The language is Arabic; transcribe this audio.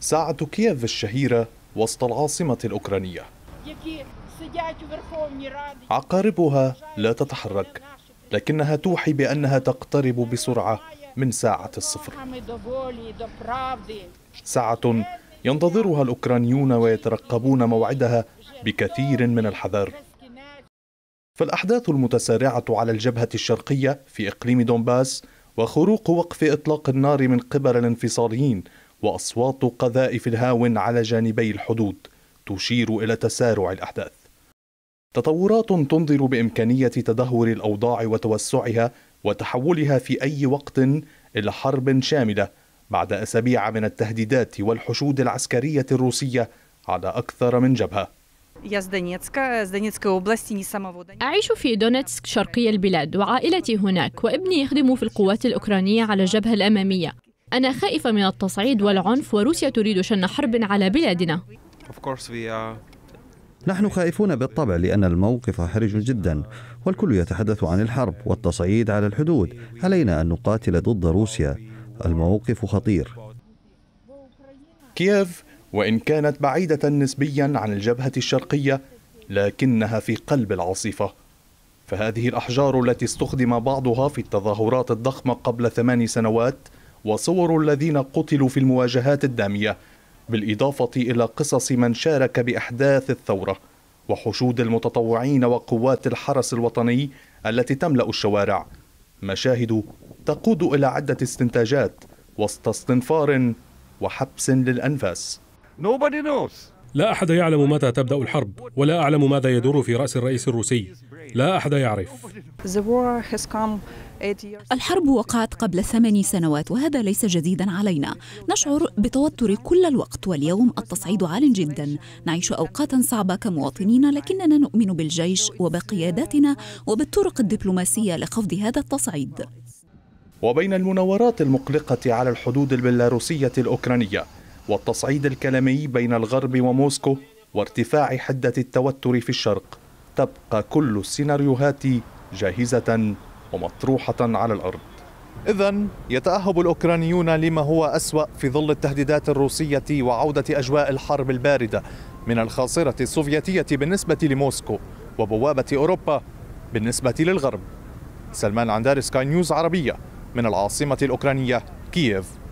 ساعة كييف الشهيرة وسط العاصمة الأوكرانية عقاربها لا تتحرك لكنها توحي بأنها تقترب بسرعة من ساعة الصفر ساعة ينتظرها الأوكرانيون ويترقبون موعدها بكثير من الحذر فالأحداث المتسارعة على الجبهة الشرقية في إقليم دونباس وخروق وقف إطلاق النار من قبل الانفصاليين وأصوات قذائف الهاون على جانبي الحدود تشير إلى تسارع الأحداث تطورات تنذر بإمكانية تدهور الأوضاع وتوسعها وتحولها في أي وقت إلى حرب شاملة بعد أسابيع من التهديدات والحشود العسكرية الروسية على أكثر من جبهة أعيش في دونيتسك شرقي البلاد وعائلتي هناك وابني يخدم في القوات الأوكرانية على الجبهة الأمامية أنا خائفة من التصعيد والعنف وروسيا تريد شن حرب على بلادنا نحن خائفون بالطبع لأن الموقف حرج جدا والكل يتحدث عن الحرب والتصعيد على الحدود علينا أن نقاتل ضد روسيا الموقف خطير كييف وإن كانت بعيدة نسبيا عن الجبهة الشرقية لكنها في قلب العاصفة فهذه الأحجار التي استخدم بعضها في التظاهرات الضخمة قبل ثمان سنوات وصور الذين قتلوا في المواجهات الدامية بالإضافة إلى قصص من شارك بأحداث الثورة وحشود المتطوعين وقوات الحرس الوطني التي تملأ الشوارع مشاهد تقود إلى عدة استنتاجات وسط استنفار وحبس للأنفاس Nobody knows. لا احد يعلم متى تبدا الحرب ولا اعلم ماذا يدور في راس الرئيس الروسي لا احد يعرف الحرب وقعت قبل ثماني سنوات وهذا ليس جديدا علينا نشعر بتوتر كل الوقت واليوم التصعيد عال جدا نعيش اوقاتا صعبه كمواطنين لكننا نؤمن بالجيش وبقياداتنا وبالطرق الدبلوماسيه لخفض هذا التصعيد وبين المناورات المقلقه على الحدود البيلاروسيه الاوكرانيه والتصعيد الكلامي بين الغرب وموسكو وارتفاع حدة التوتر في الشرق تبقى كل السيناريوهات جاهزة ومطروحة على الأرض إذا يتأهب الأوكرانيون لما هو أسوأ في ظل التهديدات الروسية وعودة أجواء الحرب الباردة من الخاصرة السوفيتية بالنسبة لموسكو وبوابة أوروبا بالنسبة للغرب سلمان عندار سكاي نيوز عربية من العاصمة الأوكرانية كييف